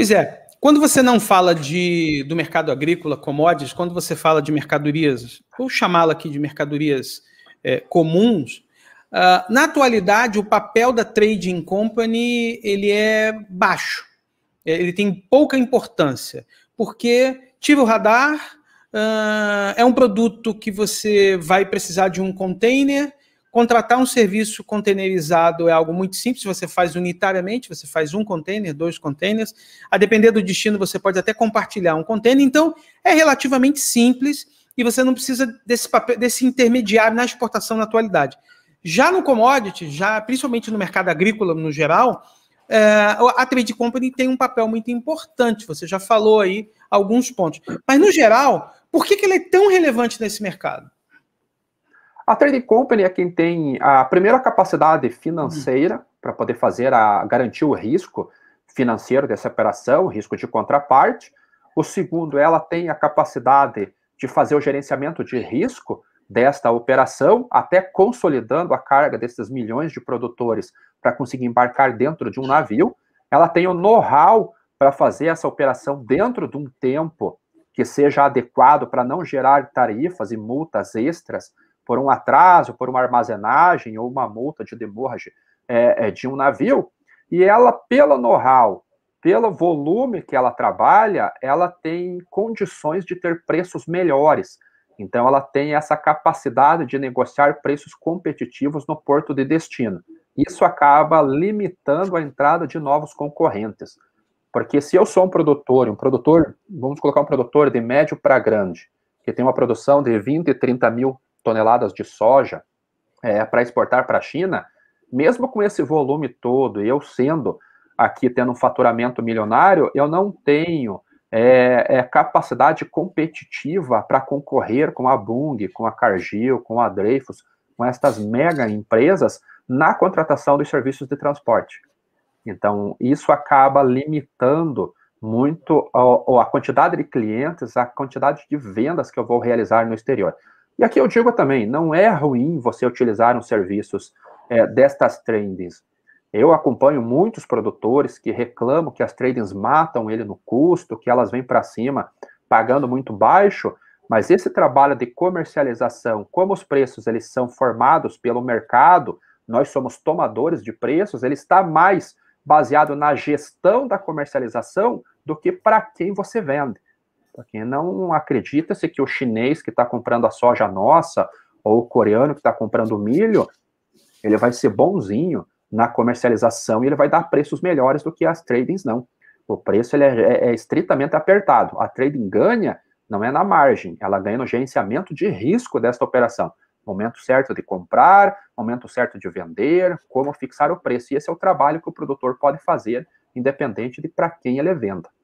Pois é. Quando você não fala de, do mercado agrícola, commodities, quando você fala de mercadorias, vou chamá-la aqui de mercadorias é, comuns, uh, na atualidade o papel da trading company ele é baixo, é, ele tem pouca importância, porque tira o radar, uh, é um produto que você vai precisar de um container, Contratar um serviço containerizado é algo muito simples, você faz unitariamente, você faz um container, dois containers. A depender do destino, você pode até compartilhar um container. Então, é relativamente simples e você não precisa desse, papel, desse intermediário na exportação na atualidade. Já no commodity, já principalmente no mercado agrícola no geral, é, a trade company tem um papel muito importante. Você já falou aí alguns pontos. Mas, no geral, por que, que ele é tão relevante nesse mercado? A trading company é quem tem a primeira capacidade financeira uhum. para poder fazer a garantir o risco financeiro dessa operação, risco de contraparte. O segundo, ela tem a capacidade de fazer o gerenciamento de risco desta operação, até consolidando a carga desses milhões de produtores para conseguir embarcar dentro de um navio. Ela tem o know-how para fazer essa operação dentro de um tempo que seja adequado para não gerar tarifas e multas extras por um atraso, por uma armazenagem ou uma multa de demora é, é, de um navio, e ela, pelo know-how, pelo volume que ela trabalha, ela tem condições de ter preços melhores. Então, ela tem essa capacidade de negociar preços competitivos no porto de destino. Isso acaba limitando a entrada de novos concorrentes. Porque se eu sou um produtor, um produtor, vamos colocar um produtor de médio para grande, que tem uma produção de 20 e 30 mil toneladas de soja é, para exportar para a China, mesmo com esse volume todo, eu sendo aqui tendo um faturamento milionário, eu não tenho é, é, capacidade competitiva para concorrer com a Bung, com a Cargill, com a Dreyfus, com estas mega empresas na contratação dos serviços de transporte. Então, isso acaba limitando muito a, a quantidade de clientes, a quantidade de vendas que eu vou realizar no exterior. E aqui eu digo também, não é ruim você utilizar os serviços é, destas trendings. Eu acompanho muitos produtores que reclamam que as tradings matam ele no custo, que elas vêm para cima pagando muito baixo, mas esse trabalho de comercialização, como os preços eles são formados pelo mercado, nós somos tomadores de preços, ele está mais baseado na gestão da comercialização do que para quem você vende quem não acredita-se que o chinês que está comprando a soja nossa, ou o coreano que está comprando o milho, ele vai ser bonzinho na comercialização e ele vai dar preços melhores do que as tradings não. O preço ele é, é, é estritamente apertado. A trading ganha não é na margem, ela ganha no gerenciamento de risco desta operação. Momento certo de comprar, momento certo de vender, como fixar o preço. E esse é o trabalho que o produtor pode fazer, independente de para quem ele venda.